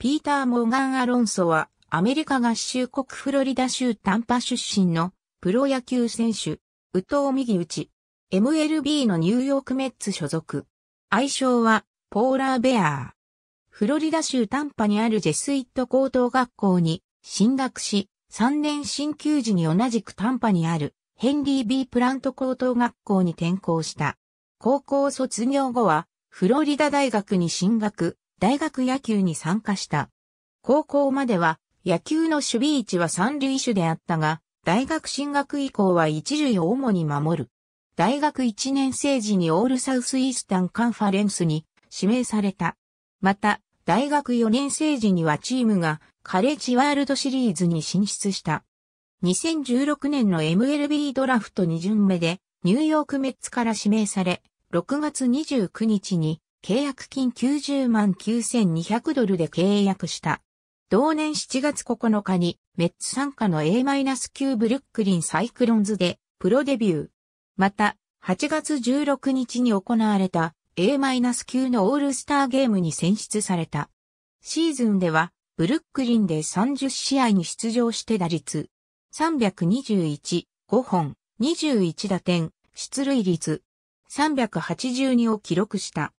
ピーター・モーガン・アロンソは、アメリカ合衆国フロリダ州タンパ出身のプロ野球選手、宇藤右打ち、MLB のニューヨークメッツ所属。愛称は、ポーラーベアー。フロリダ州タンパにあるジェスイット高等学校に進学し、3年新級時に同じくタンパにあるヘンリー・ B・ プラント高等学校に転校した。高校卒業後は、フロリダ大学に進学。大学野球に参加した。高校までは野球の守備位置は三塁手であったが、大学進学以降は一塁を主に守る。大学1年生時にオールサウスイースタンカンファレンスに指名された。また、大学4年生時にはチームがカレッジワールドシリーズに進出した。2016年の MLB ドラフト2巡目でニューヨークメッツから指名され、6月29日に契約金90万9200ドルで契約した。同年7月9日にメッツ参加の A-9 ブルックリンサイクロンズでプロデビュー。また、8月16日に行われた A-9 のオールスターゲームに選出された。シーズンではブルックリンで30試合に出場して打率321、5本、21打点、出塁率382を記録した。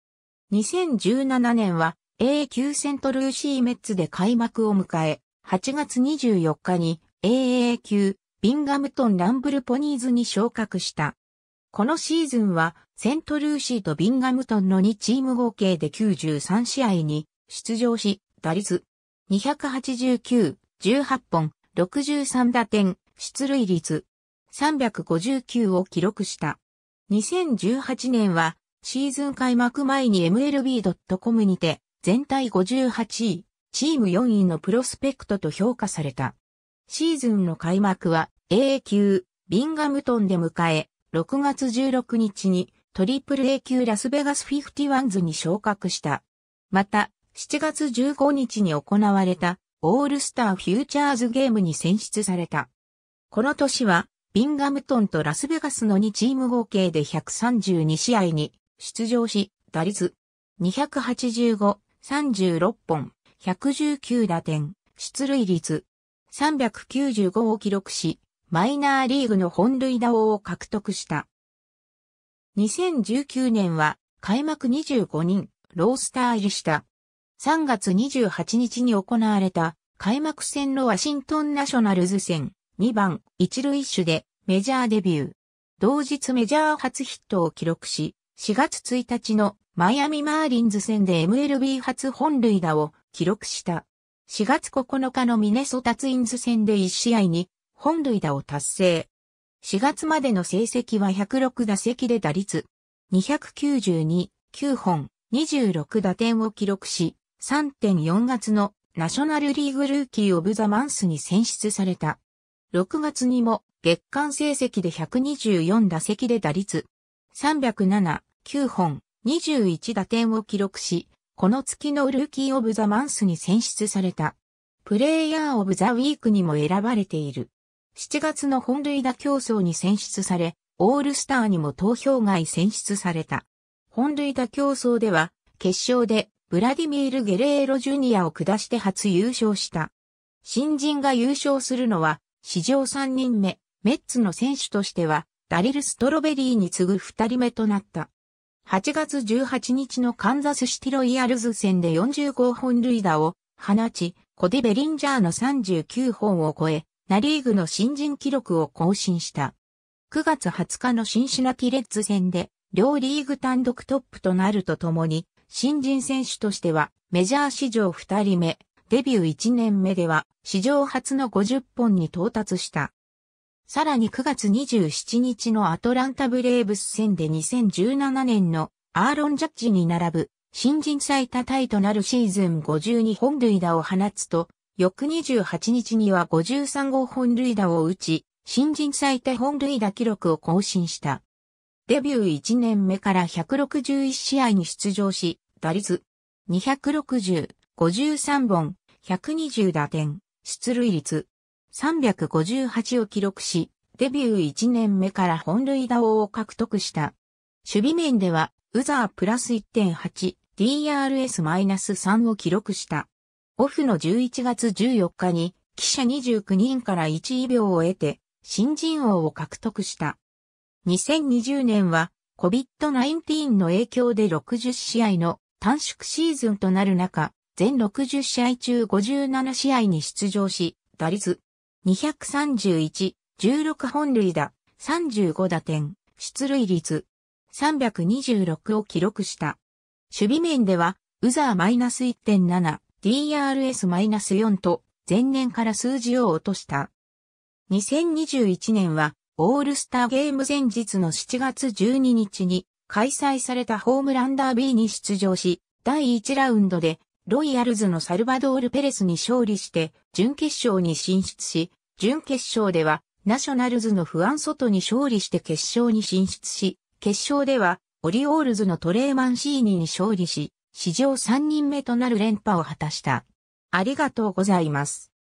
2017年は A 級セントルーシーメッツで開幕を迎え、8月24日に AA 級ビンガムトンランブルポニーズに昇格した。このシーズンはセントルーシーとビンガムトンの2チーム合計で93試合に出場し、打率289、18本、63打点、出塁率359を記録した。2018年はシーズン開幕前に MLB.com にて、全体58位、チーム4位のプロスペクトと評価された。シーズンの開幕は a 級、ビンガムトンで迎え、6月16日にトリプル A 級ラスベガスフィフティワンズに昇格した。また、7月15日に行われたオールスターフューチャーズゲームに選出された。この年は、ビンガムトンとラスベガスの2チーム合計で132試合に出場し、打率285、36本、119打点、出塁率395を記録し、マイナーリーグの本塁打王を獲得した。2019年は開幕25人、ロースター入りした。3月28日に行われた開幕戦のワシントンナショナルズ戦2番一塁手でメジャーデビュー。同日メジャー初ヒットを記録し、4月1日のマイアミマーリンズ戦で MLB 初本塁打を記録した。4月9日のミネソタツインズ戦で1試合に本塁打を達成。4月までの成績は106打席で打率292、9本、26打点を記録し、3.4月のナショナルリーグルーキーオブザマンスに選出された。6月にも月間成績で124打席で打率307、9本、21打点を記録し、この月のルーキー・オブ・ザ・マンスに選出された。プレイヤー・オブ・ザ・ウィークにも選ばれている。7月の本塁打競争に選出され、オールスターにも投票外選出された。本塁打競争では、決勝でブラディミール・ゲレーロ・ジュニアを下して初優勝した。新人が優勝するのは、史上3人目、メッツの選手としては、ダリル・ストロベリーに次ぐ2人目となった。8月18日のカンザスシティロイヤルズ戦で45本塁打を放ち、コデ・ィ・ベリンジャーの39本を超え、ナリーグの新人記録を更新した。9月20日のシンシナティレッズ戦で、両リーグ単独トップとなるとともに、新人選手としては、メジャー史上2人目、デビュー1年目では、史上初の50本に到達した。さらに9月27日のアトランタブレーブス戦で2017年のアーロン・ジャッジに並ぶ新人最多タイとなるシーズン52本塁打を放つと、翌28日には53号本塁打を打ち、新人最多本塁打記録を更新した。デビュー1年目から161試合に出場し、打率260、53本、120打点、出塁率358を記録し、デビュー1年目から本塁打王を獲得した。守備面では、ウザープラス1.8、DRS-3 マイナスを記録した。オフの11月14日に、記者29人から1位秒を得て、新人王を獲得した。2020年は、COVID-19 の影響で60試合の短縮シーズンとなる中、全60試合中57試合に出場し、打率231、16本塁打、35打点、出塁率、326を記録した。守備面では、ウザーマイナス1.7、DRS マイナス4と、前年から数字を落とした。2021年は、オールスターゲーム前日の7月12日に、開催されたホームランダービーに出場し、第1ラウンドでロイヤルズのサルバドール・ペレスに勝利して、準決勝に進出し、準決勝では、ナショナルズのフアンソトに勝利して決勝に進出し、決勝では、オリオールズのトレーマンシーニに勝利し、史上3人目となる連覇を果たした。ありがとうございます。